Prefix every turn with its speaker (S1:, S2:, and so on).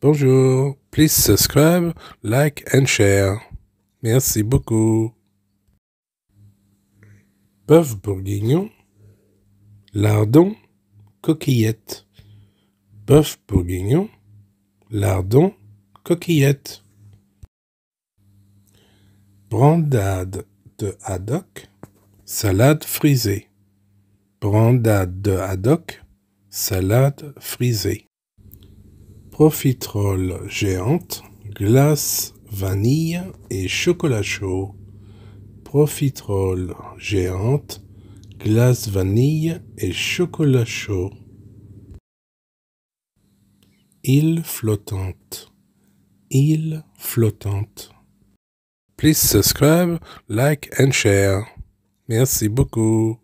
S1: Bonjour, please subscribe, like and share. Merci beaucoup. Bœuf bourguignon, lardon, coquillette. Bœuf bourguignon, lardon, coquillette. Brandade de haddock, salade frisée. Brandade de haddock, salade frisée profiterole géante, glace vanille et chocolat chaud. Profiterole géante, glace vanille et chocolat chaud. Île flottante. Île flottante. Please subscribe, like and share. Merci beaucoup.